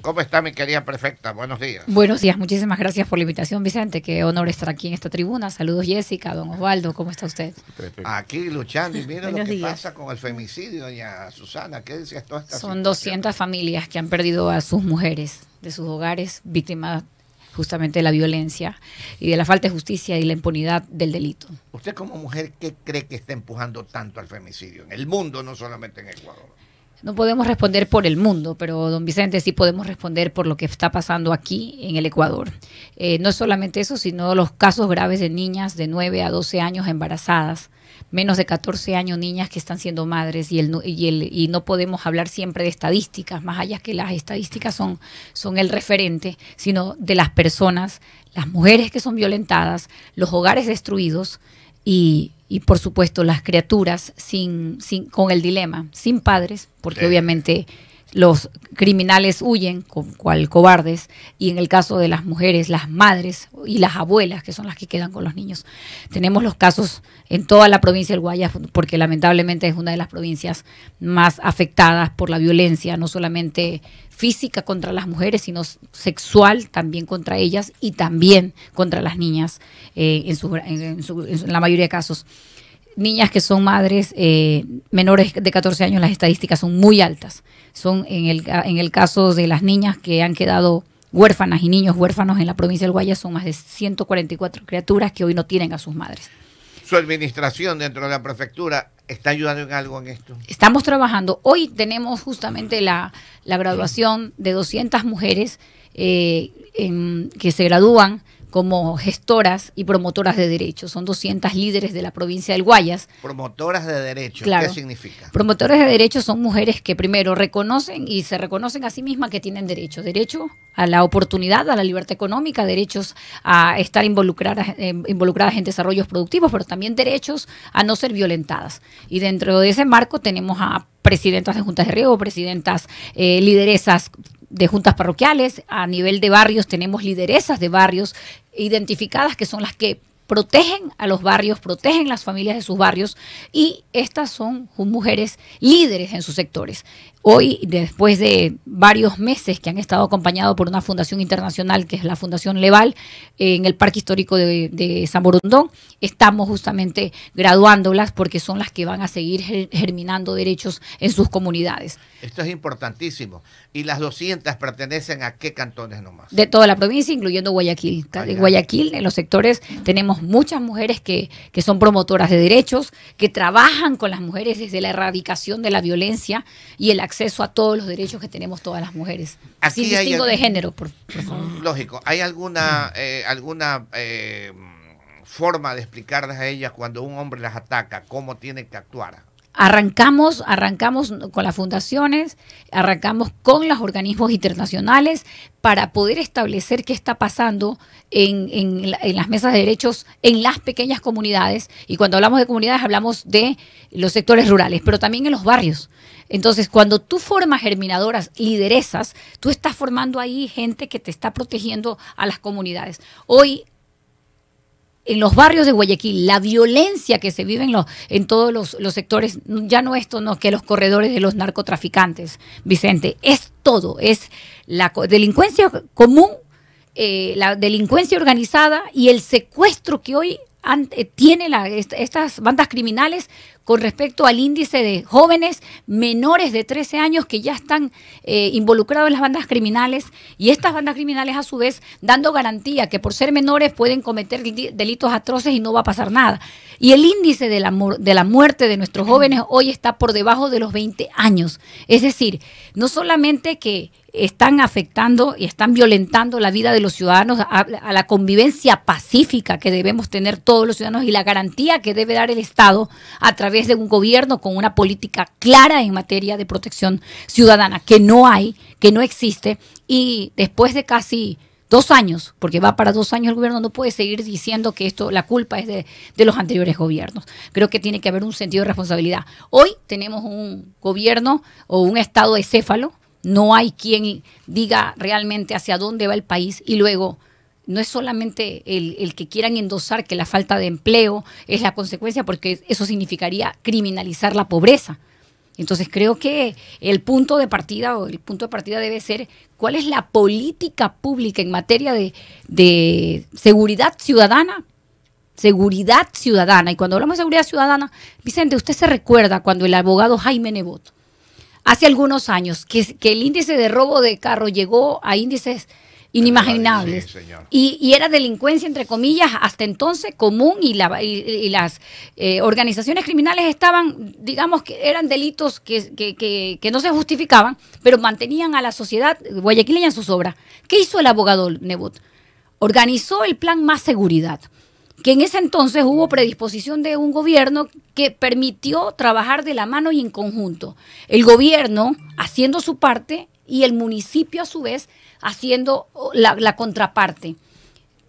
¿Cómo está mi querida perfecta? Buenos días. Buenos días, muchísimas gracias por la invitación, Vicente. Qué honor estar aquí en esta tribuna. Saludos, Jessica, don Osvaldo, ¿cómo está usted? Aquí luchando y mira lo que pasa con el femicidio, doña Susana. ¿Qué decías toda esta Son 200 familias que han perdido a sus mujeres de sus hogares víctimas justamente de la violencia y de la falta de justicia y la impunidad del delito. ¿Usted como mujer qué cree que está empujando tanto al femicidio? En el mundo, no solamente en Ecuador no podemos responder por el mundo, pero don Vicente sí podemos responder por lo que está pasando aquí en el Ecuador. Eh, no no solamente eso, sino los casos graves de niñas de 9 a 12 años embarazadas, menos de 14 años niñas que están siendo madres y, el, y, el, y no podemos hablar siempre de estadísticas, más allá que las estadísticas son, son el referente, sino de las personas, las mujeres que son violentadas, los hogares destruidos y, por supuesto las criaturas sin, sin, con el dilema, sin padres, porque obviamente los criminales huyen, cual cobardes, y en el caso de las mujeres, las madres y las abuelas, que son las que quedan con los niños. Tenemos los casos en toda la provincia del Guayas, porque lamentablemente es una de las provincias más afectadas por la violencia, no solamente física contra las mujeres, sino sexual también contra ellas y también contra las niñas eh, en, su, en, en la mayoría de casos niñas que son madres eh, menores de 14 años, las estadísticas son muy altas. Son en el, en el caso de las niñas que han quedado huérfanas y niños huérfanos en la provincia del Guaya, son más de 144 criaturas que hoy no tienen a sus madres. ¿Su administración dentro de la prefectura está ayudando en algo en esto? Estamos trabajando. Hoy tenemos justamente la, graduación de 200 mujeres eh, que se gradúan como gestoras y promotoras de derechos. Son 200 líderes de la provincia del Guayas. Promotoras de derechos, claro. ¿qué significa? Promotoras de derechos son mujeres que primero reconocen y se reconocen a sí mismas que tienen derechos. Derecho a la oportunidad, a la libertad económica, derechos a estar involucradas, eh, involucradas en desarrollos productivos, pero también derechos a no ser violentadas. Y dentro de ese marco tenemos a presidentas de juntas de riego, presidentas, eh, lideresas de juntas parroquiales, a nivel de barrios tenemos lideresas de barrios identificadas que son las que protegen a los barrios, protegen las familias de sus barrios y estas son mujeres líderes en sus sectores. Hoy, después de varios meses que han estado acompañados por una fundación internacional, que es la Fundación Leval, eh, en el Parque Histórico de, de San estamos justamente graduándolas porque son las que van a seguir germinando derechos en sus comunidades. Esto es importantísimo. ¿Y las 200 pertenecen a qué cantones nomás? De toda la provincia, incluyendo Guayaquil. En ah, Guayaquil, en los sectores, tenemos muchas mujeres que, que son promotoras de derechos, que trabajan con las mujeres desde la erradicación de la violencia y el acceso acceso a todos los derechos que tenemos todas las mujeres. Así Sin distingo de género, por, mm, Lógico. ¿Hay alguna, eh, alguna eh, forma de explicarles a ellas cuando un hombre las ataca, cómo tienen que actuar? Arrancamos, arrancamos con las fundaciones, arrancamos con los organismos internacionales para poder establecer qué está pasando en, en, las mesas de derechos en las pequeñas comunidades. Y cuando hablamos de comunidades hablamos de los sectores rurales, pero también en los barrios. Entonces, cuando tú formas germinadoras, lideresas, tú estás formando ahí gente que te está protegiendo a las comunidades. Hoy en los barrios de Guayaquil, la violencia que se vive en, los, en todos los, sectores, ya no esto, no, que los corredores de los narcotraficantes, Vicente, es todo, es la delincuencia común, eh, la delincuencia organizada y el secuestro que hoy tiene estas bandas criminales con respecto al índice de jóvenes menores de 13 años que ya están eh, involucrados en las bandas criminales y estas bandas criminales a su vez dando garantía que por ser menores pueden cometer delitos atroces y no va a pasar nada. Y el índice de la muerte de nuestros jóvenes hoy está por debajo de los 20 años. Es decir, no solamente que están afectando y están violentando la vida de los ciudadanos, a, la convivencia pacífica que debemos tener todos los ciudadanos y la garantía que debe dar el Estado a través de un gobierno con una política clara en materia de protección ciudadana, que no hay, que no existe. Y después de casi dos años, porque va para dos años el gobierno, no puede seguir diciendo que esto, la culpa es de, de los anteriores gobiernos. Creo que tiene que haber un sentido de responsabilidad. Hoy tenemos un gobierno o un Estado de céfalo no hay quien diga realmente hacia dónde va el país y luego no es solamente el, el, que quieran endosar que la falta de empleo es la consecuencia, porque eso significaría criminalizar la pobreza. Entonces creo que el punto de partida o el punto de partida debe ser cuál es la política pública en materia de, de seguridad ciudadana. Seguridad ciudadana. Y cuando hablamos de seguridad ciudadana, Vicente, usted se recuerda cuando el abogado Jaime Nebot hace algunos años, que, el índice de robo de carro llegó a índices inimaginables. y, era delincuencia, entre comillas, hasta entonces común y, y, las eh, organizaciones criminales estaban, digamos, que eran delitos que, no se justificaban, pero mantenían a la sociedad guayaquileña en sus obras. ¿Qué hizo el abogado Nebot? Organizó el plan Más Seguridad que en ese entonces hubo predisposición de un gobierno que permitió trabajar de la mano y en conjunto. El gobierno haciendo su parte y el municipio a su vez haciendo oh, la, contraparte.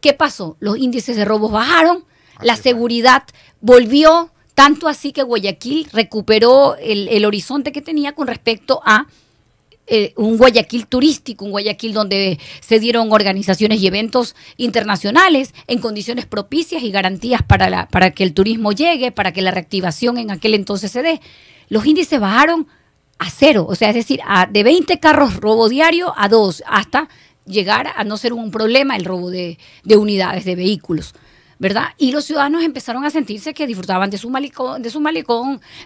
¿Qué pasó? Los índices de robos bajaron, la seguridad volvió, tanto así que Guayaquil recuperó el horizonte que tenía con respecto a eh, un Guayaquil turístico, un Guayaquil donde se dieron organizaciones y eventos internacionales en condiciones propicias y garantías para, para que el turismo llegue, para que la reactivación en aquel entonces se dé. Los índices bajaron a cero, o sea, es decir, de 20 carros robo diario a dos, hasta llegar a no ser un problema el robo de unidades, de vehículos. ¿verdad? Y los ciudadanos empezaron a sentirse que disfrutaban de su malecón, de, su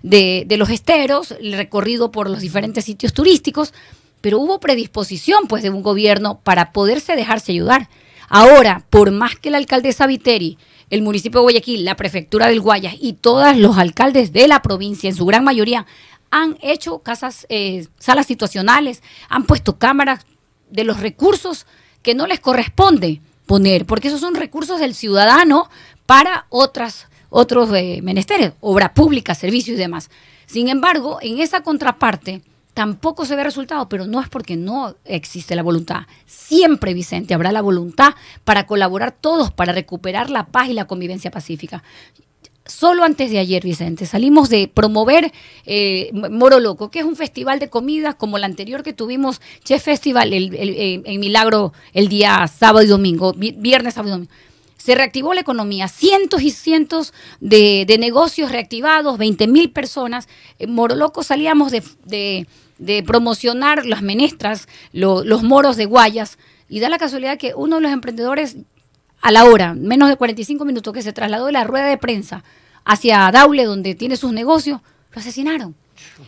de, los esteros, el recorrido por los diferentes sitios turísticos, pero hubo predisposición pues de un gobierno para poderse dejarse ayudar. Ahora, por más que la alcaldesa Viteri, el municipio de Guayaquil, la prefectura del Guayas y todos los alcaldes de la provincia, en su gran mayoría, han hecho casas, eh, salas situacionales, han puesto cámaras de los recursos que no les corresponde porque esos son recursos del ciudadano para otras, otros eh, menesteres, obra pública, servicios y demás. Sin embargo, en esa contraparte tampoco se ve resultado, pero no es porque no existe la voluntad. Siempre, Vicente, habrá la voluntad para colaborar todos, para recuperar la paz y la convivencia pacífica solo antes de ayer, Vicente. Salimos de promover eh, Moroloco, Moro Loco, que es un festival de comidas como el anterior que tuvimos, Chef Festival, el, eh, Milagro, el día sábado y domingo, viernes, sábado y domingo se reactivó la economía, cientos y cientos de, negocios reactivados, 20 mil personas. En eh, Moroloco salíamos de, promocionar las menestras, los moros de Guayas, y da la casualidad que uno de los emprendedores a la hora, menos de 45 minutos que se trasladó de la rueda de prensa hacia Daule, donde tiene sus negocios, lo asesinaron.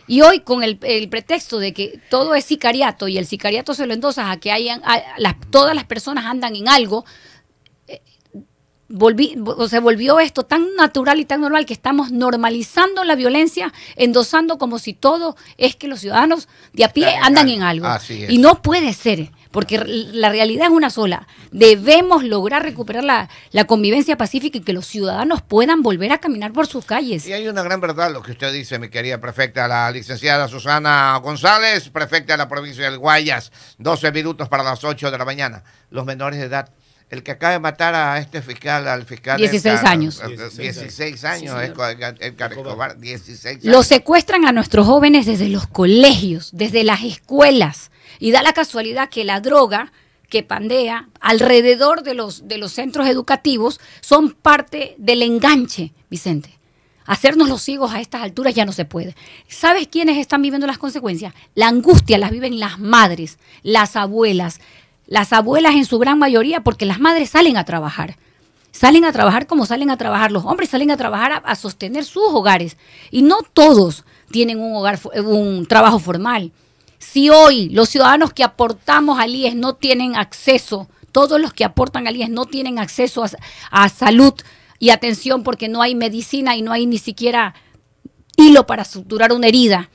Y hoy, con el, pretexto de que todo es sicariato y el sicariato se lo endosas a que hayan, las, todas las personas andan en algo, se volvió esto tan natural y tan normal que estamos normalizando la violencia, endosando como si todo es que los ciudadanos de a pie andan en algo. Y no puede ser porque la realidad es una sola. Debemos lograr recuperar la, la, convivencia pacífica y que los ciudadanos puedan volver a caminar por sus calles. Y hay una gran verdad lo que usted dice, mi querida prefecta, la licenciada Susana González, prefecta de la provincia del Guayas, 12 minutos para las 8 de la mañana. Los menores de edad el que acaba de matar a este fiscal, al fiscal. 16 años. 16, eh, años, el 16 años. Lo secuestran a nuestros jóvenes desde los colegios, desde las escuelas. Y da la casualidad que la droga que pandea alrededor de los, de los centros educativos son parte del enganche, Vicente. Hacernos los ciegos a estas alturas ya no se puede. ¿Sabes quiénes están viviendo las consecuencias? La angustia las viven las madres, las abuelas, las abuelas en su gran mayoría, porque las madres salen a trabajar. Salen a trabajar como salen a trabajar los hombres, salen a trabajar a, sostener sus hogares. Y no todos tienen un, hogar, un trabajo formal. Si hoy los ciudadanos que aportamos al IES no tienen acceso, todos los que aportan al IES no tienen acceso a, a, salud y atención porque no hay medicina y no hay ni siquiera hilo para suturar una herida,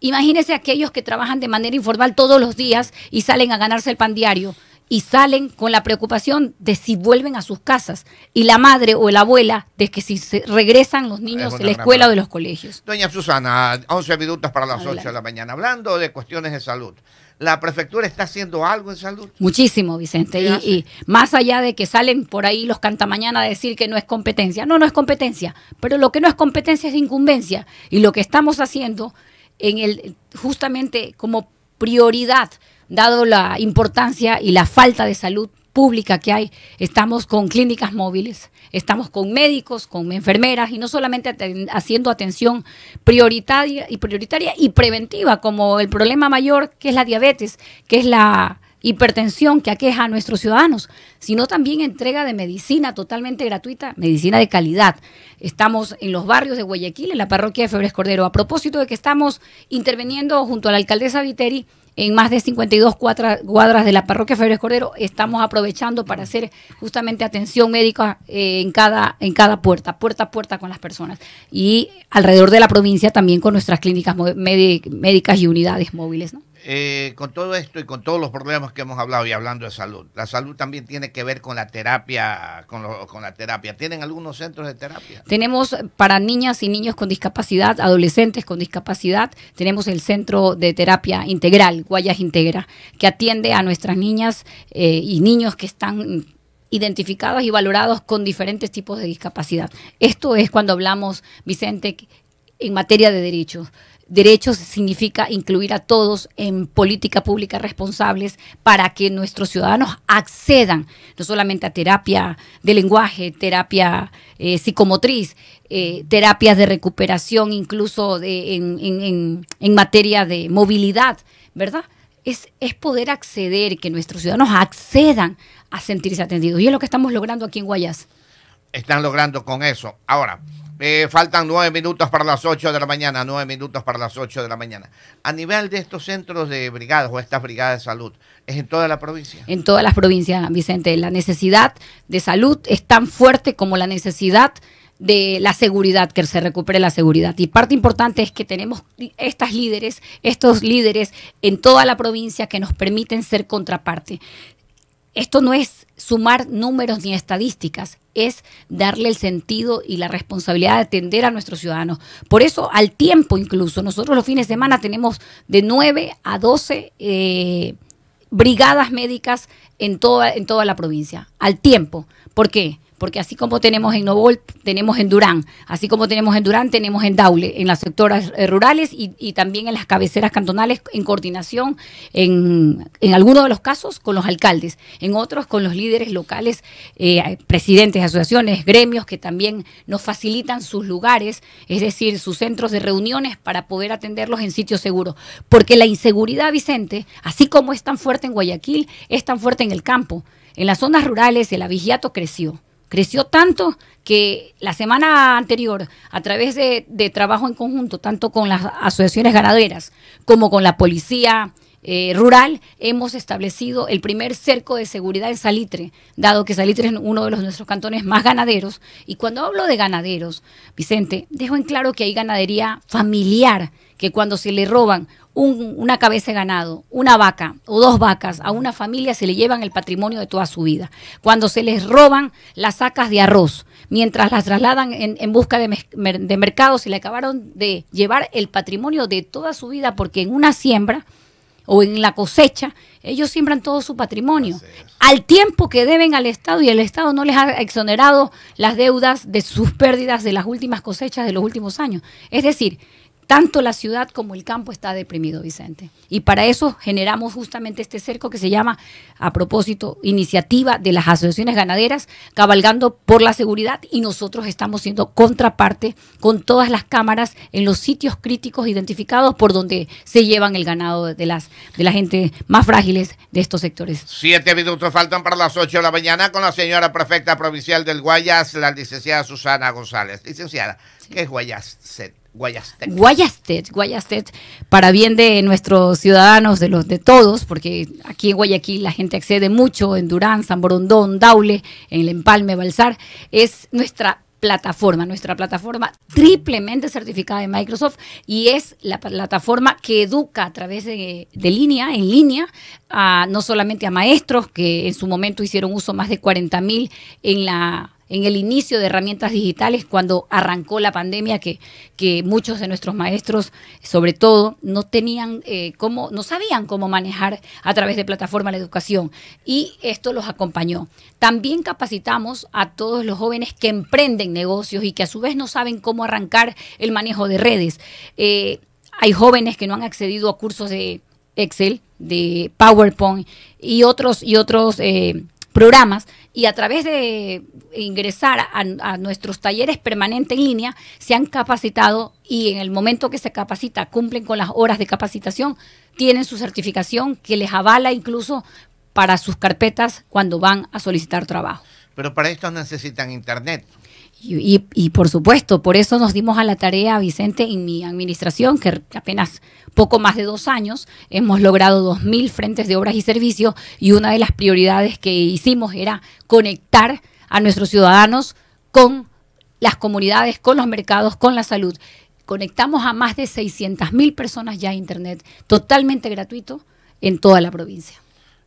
Imagínense aquellos que trabajan de manera informal todos los días y salen a ganarse el pan diario y salen con la preocupación de si vuelven a sus casas y la madre o la abuela de que si regresan los niños de la escuela o de los colegios. Doña Susana, 11 minutos para las 8 de la mañana, hablando de cuestiones de salud. ¿La prefectura está haciendo algo en salud? Muchísimo, Vicente. Y, y, más allá de que salen por ahí los cantamañana a decir que no es competencia. No, no es competencia. Pero lo que no es competencia es incumbencia. Y lo que estamos haciendo en el, justamente como prioridad, dado la importancia y la falta de salud pública que hay. Estamos con clínicas móviles, estamos con médicos, con enfermeras y no solamente haciendo atención prioritaria y prioritaria y preventiva como el problema mayor que es la diabetes, que es la hipertensión que aqueja a nuestros ciudadanos, sino también entrega de medicina totalmente gratuita, medicina de calidad. Estamos en los barrios de Guayaquil, en la parroquia de Febres Cordero. A propósito de que estamos interviniendo junto a la alcaldesa Viteri en más de 52 cuadras de la parroquia Febres Cordero, estamos aprovechando para hacer justamente atención médica eh, en cada, en cada puerta, puerta a puerta con las personas. Y alrededor de la provincia también con nuestras clínicas médicas y unidades móviles. Eh, con todo esto y con todos los problemas que hemos hablado y hablando de salud, la salud también tiene que ver con la terapia, con, la terapia. ¿Tienen algunos centros de terapia? Tenemos para niñas y niños con discapacidad, adolescentes con discapacidad, tenemos el centro de terapia integral, Guayas Integra, que atiende a nuestras niñas eh, y niños que están identificados y valorados con diferentes tipos de discapacidad. Esto es cuando hablamos, Vicente, en materia de derechos derechos significa incluir a todos en política pública responsables para que nuestros ciudadanos accedan no solamente a terapia de lenguaje, terapia eh, psicomotriz, eh, terapias de recuperación, incluso de, en, materia de movilidad, ¿verdad? Es, es poder acceder, que nuestros ciudadanos accedan a sentirse atendidos. Y es lo que estamos logrando aquí en Guayas. Están logrando con eso. Ahora, me eh, faltan nueve minutos para las ocho de la mañana, nueve minutos para las ocho de la mañana. A nivel de estos centros de brigadas o estas brigadas de salud, ¿es en toda la provincia? En todas las provincias, Vicente. La necesidad de salud es tan fuerte como la necesidad de la seguridad, que se recupere la seguridad. Y parte importante es que tenemos estas líderes, estos líderes en toda la provincia que nos permiten ser contraparte. Esto no es sumar números ni estadísticas, es darle el sentido y la responsabilidad de atender a nuestros ciudadanos. Por eso, al tiempo incluso, nosotros los fines de semana tenemos de 9 a 12 eh, brigadas médicas en toda, en toda la provincia, al tiempo. ¿Por qué? porque así como tenemos en Novol, tenemos en Durán, así como tenemos en Durán, tenemos en Daule, en las sectoras eh, rurales y, también en las cabeceras cantonales en coordinación, en, algunos de los casos con los alcaldes, en otros con los líderes locales, eh, presidentes de asociaciones, gremios que también nos facilitan sus lugares, es decir, sus centros de reuniones para poder atenderlos en sitios seguros. Porque la inseguridad, Vicente, así como es tan fuerte en Guayaquil, es tan fuerte en el campo. En las zonas rurales el avigiato creció creció tanto que la semana anterior, a través de, trabajo en conjunto, tanto con las asociaciones ganaderas como con la policía, eh, rural, hemos establecido el primer cerco de seguridad en Salitre, dado que Salitre es uno de los, nuestros cantones más ganaderos. Y cuando hablo de ganaderos, Vicente, dejo en claro que hay ganadería familiar, que cuando se le roban una cabeza de ganado, una vaca o dos vacas, a una familia se le llevan el patrimonio de toda su vida. Cuando se les roban las sacas de arroz, mientras las trasladan en, busca de, de mercados, se le acabaron de llevar el patrimonio de toda su vida porque en una siembra o en la cosecha, ellos siembran todo su patrimonio al tiempo que deben al Estado y el Estado no les ha exonerado las deudas de sus pérdidas de las últimas cosechas de los últimos años. Es decir, tanto la ciudad como el campo está deprimido, Vicente. Y para eso generamos justamente este cerco que se llama, a propósito, iniciativa de las asociaciones ganaderas, cabalgando por la seguridad y nosotros estamos siendo contraparte con todas las cámaras en los sitios críticos identificados por donde se llevan el ganado de las de la gente más frágiles de estos sectores. Siete minutos faltan para las ocho de la mañana con la señora prefecta provincial del Guayas, la licenciada Susana González. Licenciada, ¿qué es Guayas? Guayastet. Guayastec, para bien de nuestros ciudadanos, de los de todos, porque aquí en Guayaquil la gente accede mucho, en Durán, San Borondón, Daule, en el Empalme, Balsar, es nuestra plataforma, nuestra plataforma triplemente certificada de Microsoft y es la plataforma que educa a través de, línea, en línea, no solamente a maestros que en su momento hicieron uso más de 40 mil en la en el inicio de herramientas digitales cuando arrancó la pandemia, que, que muchos de nuestros maestros, sobre todo, no tenían eh, cómo, no sabían cómo manejar a través de plataforma la educación. Y esto los acompañó. También capacitamos a todos los jóvenes que emprenden negocios y que a su vez no saben cómo arrancar el manejo de redes. Eh, hay jóvenes que no han accedido a cursos de Excel, de PowerPoint y otros, y otros eh, programas y a través de ingresar a, nuestros talleres permanentes en línea, se han capacitado y en el momento que se capacita, cumplen con las horas de capacitación, tienen su certificación que les avala incluso para sus carpetas cuando van a solicitar trabajo. Pero para esto necesitan internet. Y, por supuesto, por eso nos dimos a la tarea, Vicente, en mi administración, que apenas poco más de dos años, hemos logrado 2.000 frentes de obras y servicios y una de las prioridades que hicimos era conectar a nuestros ciudadanos con las comunidades, con los mercados, con la salud. Conectamos a más de 600.000 personas ya a Internet, totalmente gratuito, en toda la provincia.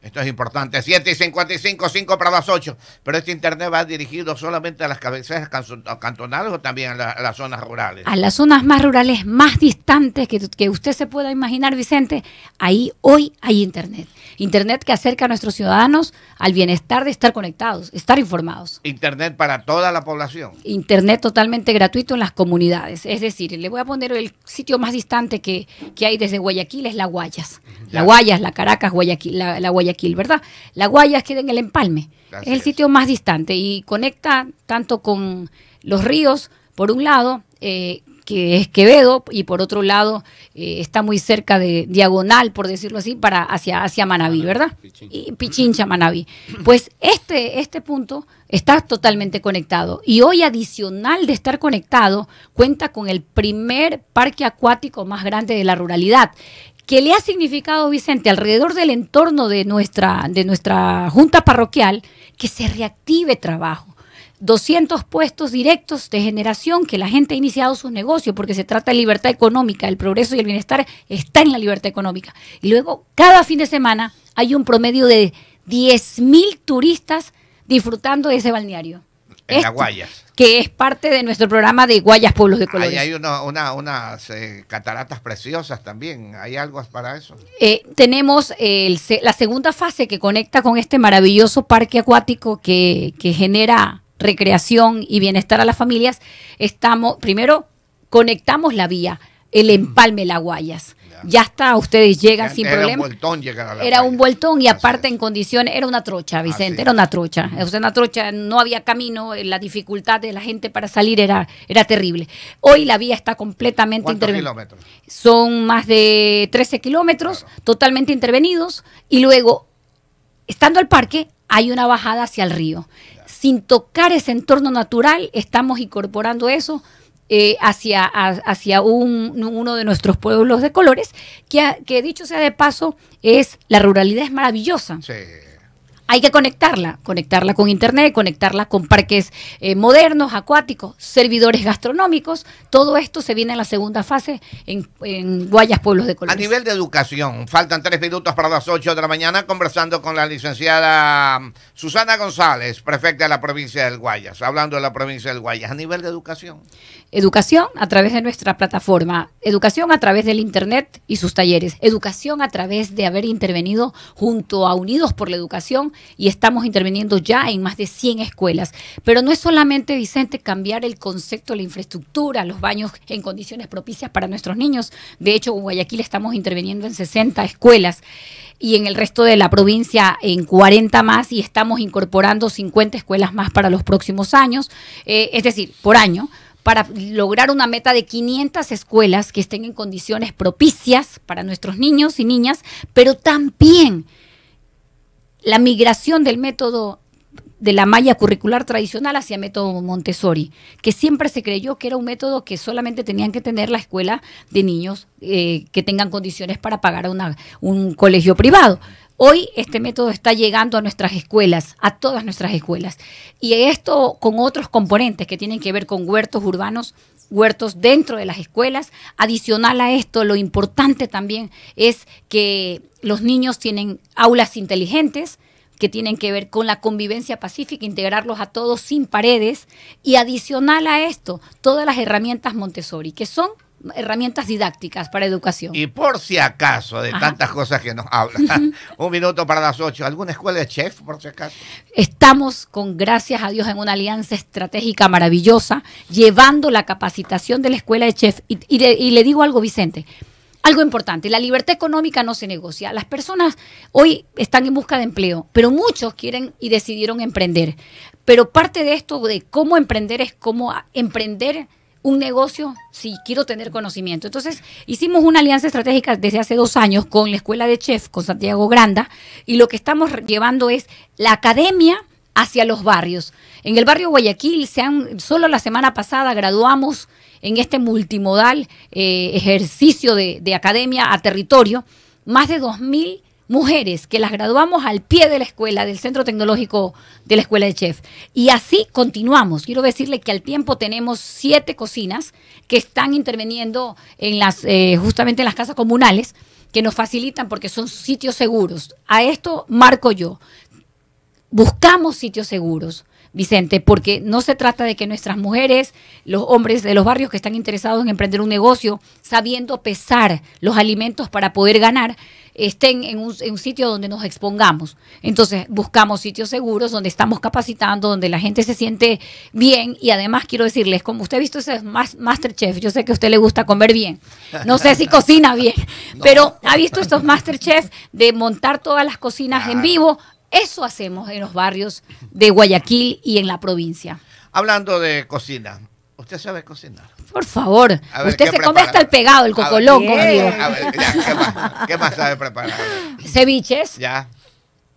Esto es importante. 7 y 55, 5 para las 8. Pero este Internet va dirigido solamente a las cabeceras cantonales o también a, a, las zonas rurales. A las zonas más rurales, más distantes que, que usted se pueda imaginar, Vicente, ahí hoy hay Internet. Internet que acerca a nuestros ciudadanos al bienestar de estar conectados, estar informados. Internet para toda la población. Internet totalmente gratuito en las comunidades. Es decir, le voy a poner el sitio más distante que, hay desde Guayaquil, es La Guayas. La, Guayas, la Caracas, Guayaquil, la, Guayaquil, ¿verdad? La Guayas queda en el empalme. es el sitio más distante y conecta tanto con los ríos, por un lado, eh, que es Quevedo, y por otro lado eh, está muy cerca de Diagonal, por decirlo así, para hacia, hacia Manaví, ¿verdad? Pichincha. Y Pichincha, Manaví. Pues este, este punto está totalmente conectado. Y hoy, adicional de estar conectado, cuenta con el primer parque acuático más grande de la ruralidad que le ha significado, Vicente, alrededor del entorno de nuestra, de nuestra junta parroquial, que se reactive trabajo. 200 puestos directos de generación que la gente ha iniciado sus negocios, porque se trata de libertad económica, el progreso y el bienestar está en la libertad económica. Y luego, cada fin de semana hay un promedio de 10.000 turistas disfrutando de ese balneario. En Guayas. Que es parte de nuestro programa de Guayas Pueblos de Colombia. Ahí hay unas eh, cataratas preciosas también. ¿Hay algo para eso? Eh, tenemos la segunda fase que conecta con este maravilloso parque acuático que genera recreación y bienestar a las familias, estamos, primero, conectamos la vía, el mm. empalme La Guayas. Ya está, ustedes llegan sin problema. Era un vueltón a y aparte en condiciones, era una trocha, Vicente, era una trocha. una trocha, no había camino, la dificultad de la gente para salir era, era terrible. Hoy la vía está completamente intervenida. Son más de 13 kilómetros, totalmente intervenidos. Y luego, estando al parque, hay una bajada hacia el río sin tocar ese entorno natural, estamos incorporando eso eh, hacia, hacia un, uno de nuestros pueblos de colores, que, dicho sea de paso, es la ruralidad es maravillosa hay que conectarla, conectarla con internet, conectarla con parques eh, modernos, acuáticos, servidores gastronómicos. Todo esto se viene en la segunda fase en, Guayas, Pueblos de Colombia. A nivel de educación, faltan tres minutos para las ocho de la mañana conversando con la licenciada um, Susana González, prefecta de la provincia del Guayas, hablando de la provincia del Guayas. A nivel de educación. Educación a través de nuestra plataforma, educación a través del Internet y sus talleres, educación a través de haber intervenido junto a Unidos por la Educación y estamos interviniendo ya en más de 100 escuelas. Pero no es solamente, Vicente, cambiar el concepto, la infraestructura, los baños en condiciones propicias para nuestros niños. De hecho, en Guayaquil estamos interviniendo en 60 escuelas y en el resto de la provincia en 40 más y estamos incorporando 50 escuelas más para los próximos años, eh, es decir, por año para lograr una meta de 500 escuelas que estén en condiciones propicias para nuestros niños y niñas, pero también la migración del método de la malla curricular tradicional hacia método Montessori, que siempre se creyó que era un método que solamente tenían que tener la escuela de niños eh, que tengan condiciones para pagar una, un colegio privado. Hoy este método está llegando a nuestras escuelas, a todas nuestras escuelas. Y esto con otros componentes que tienen que ver con huertos urbanos, huertos dentro de las escuelas. Adicional a esto, lo importante también es que los niños tienen aulas inteligentes que tienen que ver con la convivencia pacífica, integrarlos a todos sin paredes y adicional a esto, todas las herramientas Montessori, que son herramientas didácticas para educación. Y por si acaso, de tantas cosas que nos hablan, un minuto para las ocho, ¿alguna escuela de chef por si acaso? Estamos con, gracias a Dios, en una alianza estratégica maravillosa, llevando la capacitación de la escuela de chef. y le digo algo, Vicente. Algo importante, la libertad económica no se negocia. Las personas hoy están en busca de empleo, pero muchos quieren y decidieron emprender. Pero parte de esto de cómo emprender es cómo emprender un negocio si sí, quiero tener conocimiento. Entonces, hicimos una alianza estratégica desde hace dos años con la Escuela de Chef, con Santiago Granda, y lo que estamos llevando es la academia hacia los barrios. En el barrio Guayaquil, se solo la semana pasada graduamos en este multimodal eh, ejercicio de, de academia a territorio más de 2.000 mujeres que las graduamos al pie de la escuela, del Centro Tecnológico de la Escuela de Chef. Y así continuamos. Quiero decirle que al tiempo tenemos siete cocinas que están interviniendo en las, eh, justamente en las casas comunales, que nos facilitan porque son sitios seguros. A esto marco yo. Buscamos sitios seguros Vicente, porque no se trata de que nuestras mujeres, los hombres de los barrios que están interesados en emprender un negocio, sabiendo pesar los alimentos para poder ganar, estén en un, sitio donde nos expongamos. Entonces, buscamos sitios seguros donde estamos capacitando, donde la gente se siente bien. Y además, quiero decirles, como usted ha visto ese Masterchef, yo sé que a usted le gusta comer bien. No sé si cocina bien, pero ha visto estos Masterchef de montar todas las cocinas en vivo eso hacemos en los barrios de Guayaquil y en la provincia. Hablando de cocina, ¿usted sabe cocinar? Por favor, usted se come hasta el pegado, el cocolón. ¿qué, ¿qué, más, sabe preparar? Ceviches. Ya.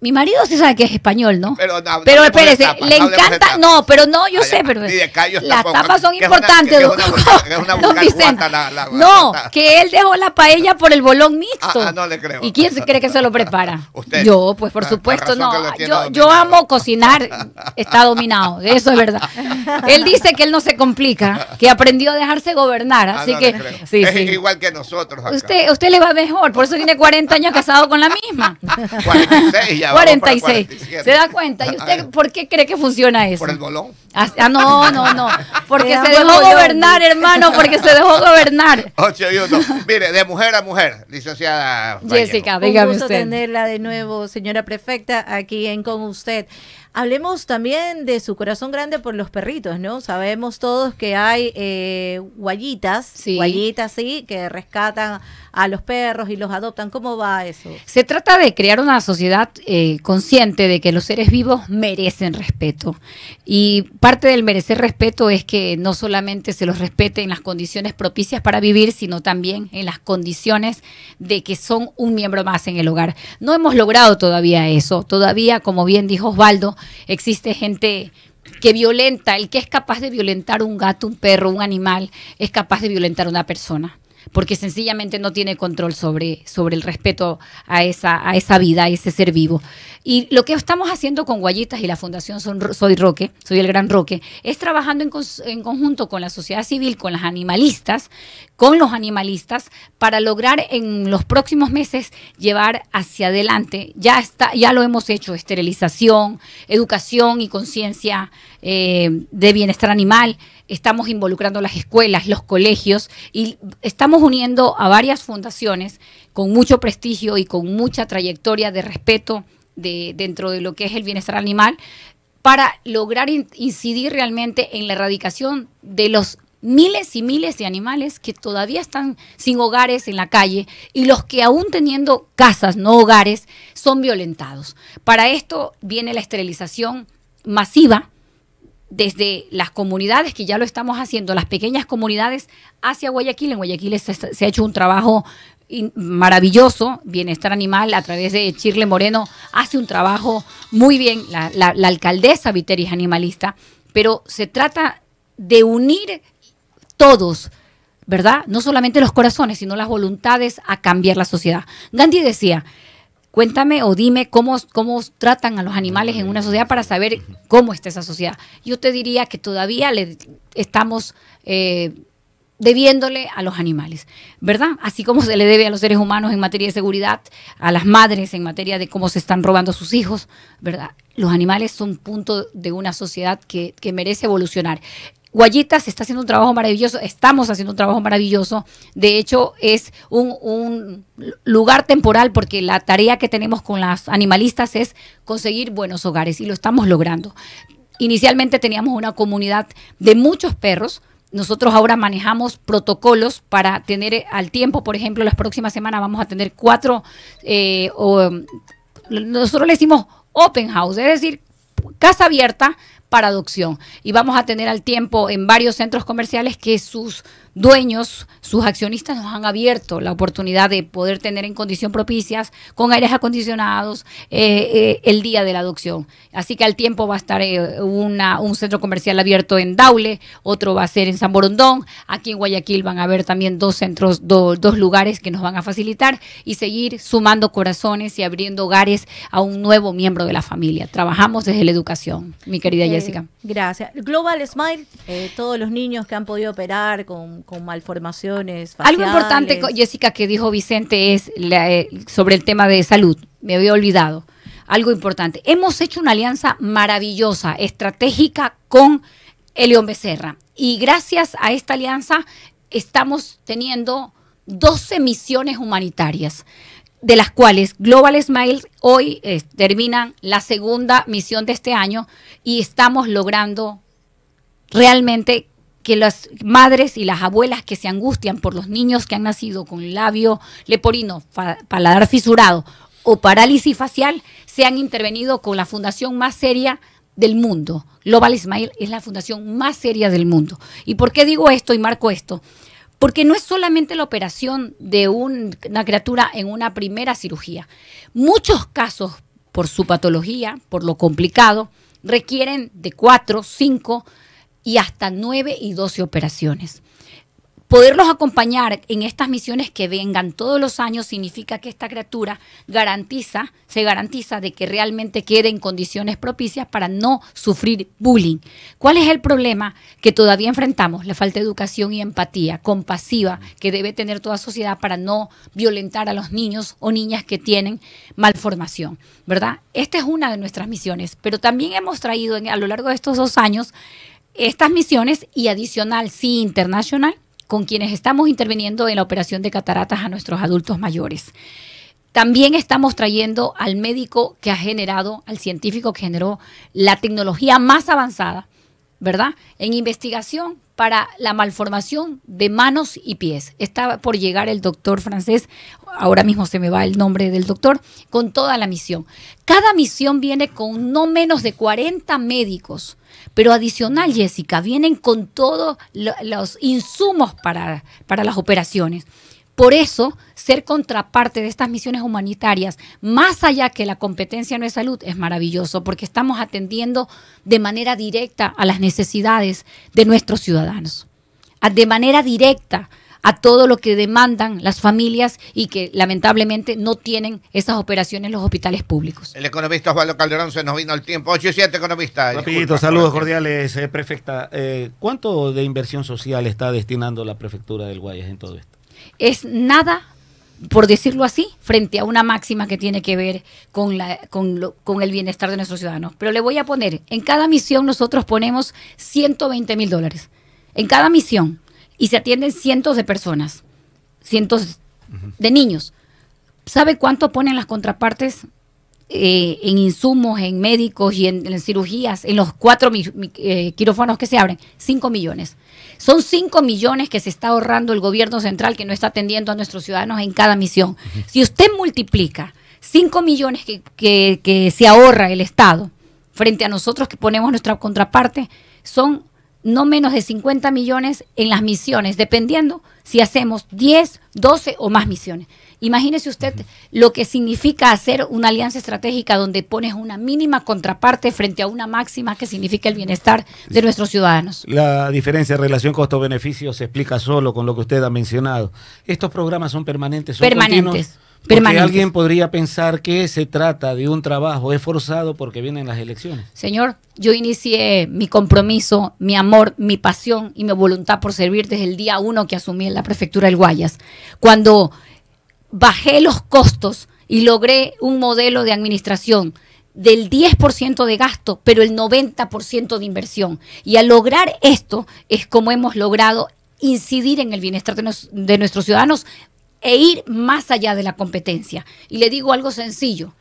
Mi marido sí sabe que es español, ¿no? Pero, espérese, le encanta. No, pero no, yo sé, pero. las tapas son importantes, No, que él dejó la paella por el bolón mixto. Ah, ah no le creo. ¿Y quién cree que se lo prepara? Usted. Yo, pues por ah, supuesto, no. Yo, amo cocinar, está dominado, eso es verdad. Él dice que él no se complica, que aprendió a dejarse gobernar, ah, así que. Sí, es igual que nosotros. Usted, usted le va mejor, por eso tiene 40 años casado con la misma. 46 ya 46. ¿Se da cuenta? ¿Y usted ah, eh. por qué cree que funciona eso? Por el bolón. Ah, ah no, no, no. Porque se dejó gobernar, hermano, porque se dejó gobernar. Ocho y uno. Mire, de mujer a mujer, licenciada. Jessica, dígame Un gusto tenerla de nuevo, señora prefecta, aquí en Con Usted. Hablemos también de su corazón grande por los perritos, ¿no? Sabemos todos que hay eh, guayitas, guayitas, sí, que rescatan a los perros y los adoptan. ¿Cómo va eso? Se trata de crear una sociedad eh, consciente de que los seres vivos merecen respeto. Y parte del merecer respeto es que no solamente se los respete en las condiciones propicias para vivir, sino también en las condiciones de que son un miembro más en el hogar. No hemos logrado todavía eso. Todavía, como bien dijo Osvaldo, existe gente que violenta, el que es capaz de violentar un gato, un perro, un animal, es capaz de violentar una persona porque sencillamente no tiene control sobre, sobre el respeto a esa, a esa vida, a ese ser vivo. Y lo que estamos haciendo con Guayitas y la Fundación Soy Roque, Soy el Gran Roque, es trabajando en, conjunto con la sociedad civil, con las animalistas, con los animalistas, para lograr en los próximos meses llevar hacia adelante, ya, está, ya lo hemos hecho, esterilización, educación y conciencia eh, de bienestar animal, estamos involucrando las escuelas, los colegios y estamos uniendo a varias fundaciones con mucho prestigio y con mucha trayectoria de respeto de, dentro de lo que es el bienestar animal para lograr incidir realmente en la erradicación de los miles y miles de animales que todavía están sin hogares en la calle y los que aún teniendo casas, no hogares, son violentados. Para esto viene la esterilización masiva desde las comunidades, que ya lo estamos haciendo, las pequeñas comunidades hacia Guayaquil. En Guayaquil se, ha hecho un trabajo maravilloso, Bienestar Animal, a través de Chirle Moreno, hace un trabajo muy bien, la, la alcaldesa Viteris Animalista, pero se trata de unir todos, ¿verdad? No solamente los corazones, sino las voluntades a cambiar la sociedad. Gandhi decía, Cuéntame o dime cómo, cómo tratan a los animales en una sociedad para saber cómo está esa sociedad. Yo te diría que todavía le estamos eh, debiéndole a los animales, ¿verdad? Así como se le debe a los seres humanos en materia de seguridad, a las madres en materia de cómo se están robando a sus hijos, ¿verdad? Los animales son punto de una sociedad que, que merece evolucionar. Guayitas está haciendo un trabajo maravilloso, estamos haciendo un trabajo maravilloso. De hecho, es un, lugar temporal porque la tarea que tenemos con las animalistas es conseguir buenos hogares y lo estamos logrando. Inicialmente teníamos una comunidad de muchos perros. Nosotros ahora manejamos protocolos para tener eh, al tiempo, por ejemplo, las próximas semanas vamos a tener cuatro, eh, nosotros le decimos open house, es decir, casa abierta para Y vamos a tener al tiempo en varios centros comerciales que sus dueños, sus accionistas nos han abierto la oportunidad de poder tener en condición propicias, con aires acondicionados, eh, eh, el día de la adopción. Así que al tiempo va a estar eh, una, un centro comercial abierto en Daule, otro va a ser en San Borondón, aquí en Guayaquil van a haber también dos centros, dos lugares que nos van a facilitar y seguir sumando corazones y abriendo hogares a un nuevo miembro de la familia. Trabajamos desde la educación, mi querida Jessica. Gracias. Global Smile, todos los niños que han podido operar con con malformaciones. Algo importante, Jessica, que dijo Vicente es eh, sobre el tema de salud. Me había olvidado. Algo importante. Hemos hecho una alianza maravillosa, estratégica con Elión Becerra. Y gracias a esta alianza estamos teniendo 12 misiones humanitarias de las cuales Global Smiles hoy termina eh, terminan la segunda misión de este año y estamos logrando realmente que las madres y las abuelas que se angustian por los niños que han nacido con labio leporino, paladar fisurado o parálisis facial, se han intervenido con la fundación más seria del mundo. Global Ismail es la fundación más seria del mundo. ¿Y por qué digo esto y marco esto? Porque no es solamente la operación de una criatura en una primera cirugía. Muchos casos, por su patología, por lo complicado, requieren de cuatro, cinco, y hasta 9 y 12 operaciones. Poderlos acompañar en estas misiones que vengan todos los años significa que esta criatura garantiza, se garantiza de que realmente quede en condiciones propicias para no sufrir bullying. ¿Cuál es el problema que todavía enfrentamos? La falta de educación y empatía compasiva que debe tener toda sociedad para no violentar a los niños o niñas que tienen malformación, ¿verdad? Esta es una de nuestras misiones, pero también hemos traído a lo largo de estos dos años estas misiones y adicional, sí, internacional, con quienes estamos interviniendo en la operación de cataratas a nuestros adultos mayores. También estamos trayendo al médico que ha generado, al científico que generó la tecnología más avanzada, ¿verdad? En investigación para la malformación de manos y pies. Estaba por llegar el doctor francés, ahora mismo se me va el nombre del doctor, con toda la misión. Cada misión viene con no menos de 40 médicos, pero adicional, Jessica, vienen con todos los insumos para, para las operaciones. Por eso, ser contraparte de estas misiones humanitarias, más allá que la competencia no es salud, es maravilloso, porque estamos atendiendo de manera directa a las necesidades de nuestros ciudadanos, de manera directa a todo lo que demandan las familias y que lamentablemente no tienen esas operaciones en los hospitales públicos. El economista Osvaldo Calderón se nos vino al tiempo. 8 y 7, economista. Eh, Rapidito, saludos cordiales, eh, prefecta. Eh, ¿Cuánto de inversión social está destinando la prefectura del Guayas en todo esto? es nada, por decirlo así, frente a una máxima que tiene que ver con, la, con, con el bienestar de nuestros ciudadanos. Pero le voy a poner, en cada misión nosotros ponemos 120 mil dólares, en cada misión, y se atienden cientos de personas, cientos de niños. ¿Sabe cuánto ponen las contrapartes eh, en insumos, en médicos y en, cirugías, en los cuatro quirófonos eh, quirófanos que se abren, 5 millones. Son 5 millones que se está ahorrando el gobierno central que no está atendiendo a nuestros ciudadanos en cada misión. Si usted multiplica 5 millones que se ahorra el Estado frente a nosotros que ponemos nuestra contraparte, son no menos de 50 millones en las misiones, dependiendo si hacemos 10, 12 o más misiones. Imagínese usted lo que significa hacer una alianza estratégica donde pones una mínima contraparte frente a una máxima que significa el bienestar de nuestros ciudadanos. La diferencia en relación costo-beneficio se explica solo con lo que usted ha mencionado. Estos programas son permanentes. Son permanentes alguien podría pensar que se trata de un trabajo esforzado porque vienen las elecciones. Señor, yo inicié mi compromiso, mi amor, mi pasión y mi voluntad por servir desde el día uno que asumí en la prefectura del Guayas. Cuando bajé los costos y logré un modelo de administración del 10% de gasto, pero el 90% de inversión. Y al lograr esto es como hemos logrado incidir en el bienestar de, nuestros ciudadanos e ir más allá de la competencia. Y le digo algo sencillo,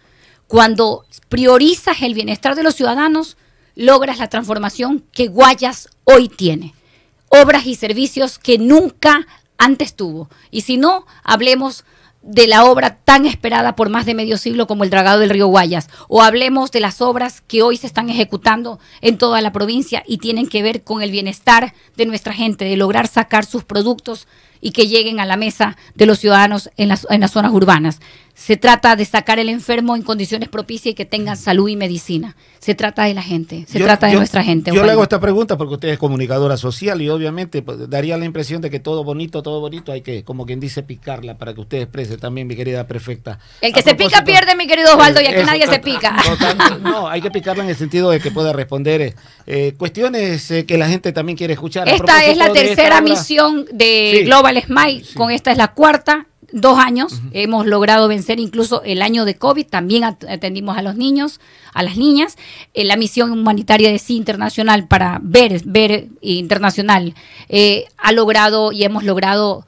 cuando priorizas el bienestar de los ciudadanos, logras la transformación que Guayas hoy tiene. Obras y servicios que nunca antes tuvo. Y si no, hablemos de la obra tan esperada por más de medio siglo como el dragado del río Guayas, o hablemos de las obras que hoy se están ejecutando en toda la provincia y tienen que ver con el bienestar de nuestra gente, de lograr sacar sus productos y que lleguen a la mesa de los ciudadanos en las, en las zonas urbanas. Se trata de sacar el enfermo en condiciones propicias y que tenga mm. salud y medicina. Se trata de la gente, se trata de nuestra gente. Yo le hago esta pregunta porque usted es comunicadora social y obviamente pues, daría la impresión de que todo bonito, todo bonito, hay que, como quien dice, picarla para que usted exprese también, mi querida perfecta, El que se pica pierde, mi querido Osvaldo, y aquí nadie se pica. no, hay que picarla en el sentido de que pueda responder eh, eh, cuestiones eh, que la gente también quiere escuchar. Esta es la tercera misión de Global Smile, con esta es la cuarta dos años. Hemos logrado vencer incluso el año de COVID. También atendimos a los niños, a las niñas. Eh, la misión humanitaria de sí internacional para ver, ver eh, internacional eh, ha logrado y hemos logrado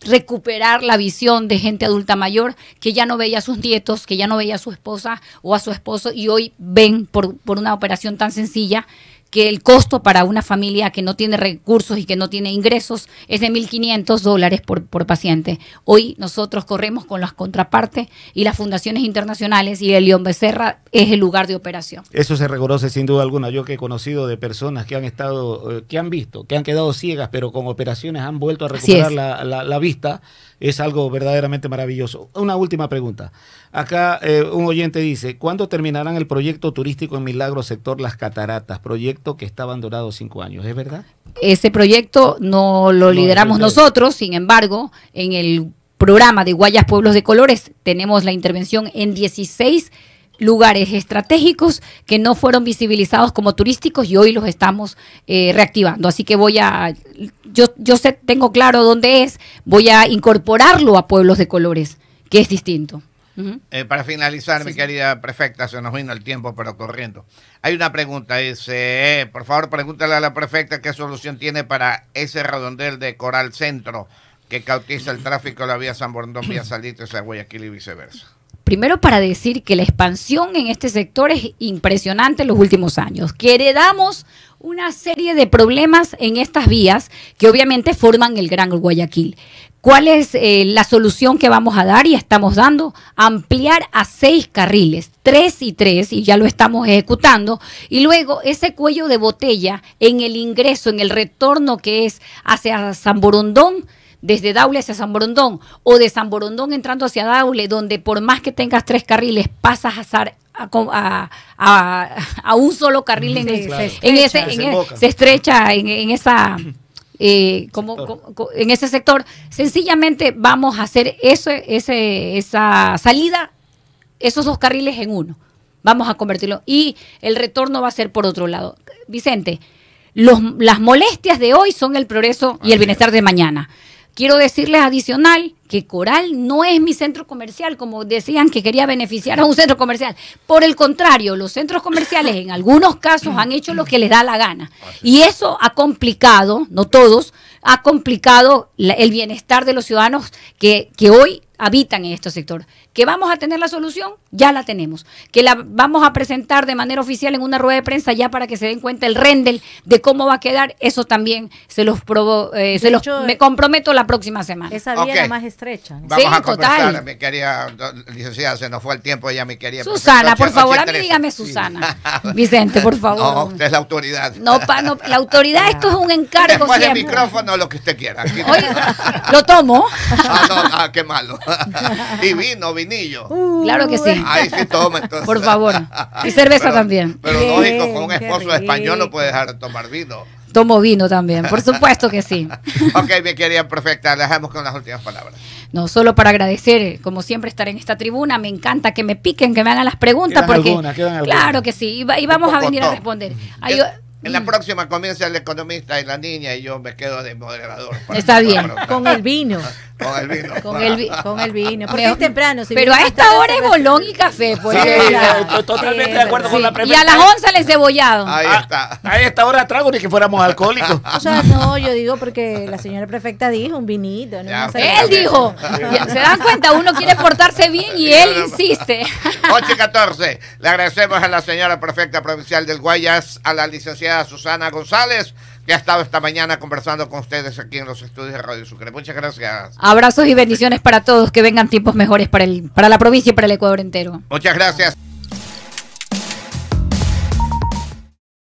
recuperar la visión de gente adulta mayor que ya no veía a sus nietos, que ya no veía a su esposa o a su esposo y hoy ven por, por una operación tan sencilla que el costo para una familia que no tiene recursos y que no tiene ingresos es de 1.500 dólares por, por, paciente. Hoy nosotros corremos con las contrapartes y las fundaciones internacionales y el León Becerra es el lugar de operación. Eso se reconoce sin duda alguna. Yo que he conocido de personas que han estado, eh, que han visto, que han quedado ciegas, pero con operaciones han vuelto a recuperar la, la vista es algo verdaderamente maravilloso. Una última pregunta. Acá eh, un oyente dice, ¿cuándo terminarán el proyecto turístico en Milagro sector Las Cataratas? Proyecto que está abandonado cinco años, ¿es verdad? Ese proyecto no lo lideramos nosotros, sin embargo, en el programa de Guayas Pueblos de Colores tenemos la intervención en 16 lugares estratégicos que no fueron visibilizados como turísticos y hoy los estamos eh, reactivando. Así que voy a, yo, yo sé, tengo claro dónde es, voy a incorporarlo a pueblos de colores, que es distinto. Eh, para finalizar, mi querida prefecta, se nos vino el tiempo, pero corriendo. Hay una pregunta, dice, eh, por favor pregúntale a la prefecta qué solución tiene para ese redondel de Coral Centro que cautiza el tráfico de la vía San Borondón, vía Salitre, hacia Guayaquil y viceversa. Primero para decir que la expansión en este sector es impresionante en los últimos años, que heredamos una serie de problemas en estas vías que obviamente forman el Gran Guayaquil. ¿Cuál es eh, la solución que vamos a dar y estamos dando? Ampliar a seis carriles, tres y tres, y ya lo estamos ejecutando. Y luego ese cuello de botella en el ingreso, en el retorno que es hacia San desde Daule hacia San Borondón o de San Borondón entrando hacia Daule, donde por más que tengas tres carriles pasas a, a, un solo carril en, ese, se, e, se estrecha en, esa... Eh, en ese sector, sencillamente vamos a hacer esa salida, esos dos carriles en uno. Vamos a convertirlo. Y el retorno va a ser por otro lado. Vicente, las molestias de hoy son el progreso y el bienestar de mañana. Quiero decirles adicional que Coral no es mi centro comercial, como decían que quería beneficiar a un centro comercial. Por el contrario, los centros comerciales en algunos casos han hecho lo que les da la gana. Y eso ha complicado, no todos, ha complicado el bienestar de los ciudadanos que, que hoy habitan en este sector Que vamos a tener la solución, ya la tenemos. Que la vamos a presentar de manera oficial en una rueda de prensa ya para que se den cuenta el rendel de cómo va a quedar, eso también se los eh, me comprometo la próxima semana. Esa vía más estrecha. Vamos a total. mi querida licenciada, se nos fue el tiempo ya, me quería Susana, por favor, a mí dígame Susana. Vicente, por favor. No, es la autoridad. No, la autoridad, esto es un encargo Después el micrófono, lo que usted quiera. Oye, lo tomo. Ah, no, ah, qué malo. y vino, vinillo. Uh. claro que sí. Ahí sí toma entonces. Por favor. Y cerveza también. Pero lógico, con un esposo español no puede dejar de tomar vino. Tomo vino también, por supuesto que sí. ok, mi querida perfecta, dejamos con las últimas palabras. No, solo para agradecer, eh, como siempre, estar en esta tribuna. Me encanta que me piquen, que me hagan las preguntas, porque. Claro que sí, y, vamos a venir a responder. en la mm. próxima comienza el economista y la niña y yo me quedo de moderador. Está bien, con el vino. Con el vino. Con, el, vino. Porque es temprano. pero a esta hora es bolón y café. sí, Y a las 11 les cebollado. Ahí ah, está. A, esta hora trago ni que fuéramos alcohólicos. O sea, no, yo digo porque la señora prefecta dijo un vinito. él dijo. Se dan cuenta, uno quiere portarse bien y él insiste. 8 y 14. Le agradecemos a la señora prefecta provincial del Guayas, a la licenciada Susana González que ha estado esta mañana conversando con ustedes aquí en los estudios de Radio Sucre. Muchas gracias. Abrazos y bendiciones para todos, que vengan tiempos mejores para, para la provincia y para el Ecuador entero. Muchas gracias.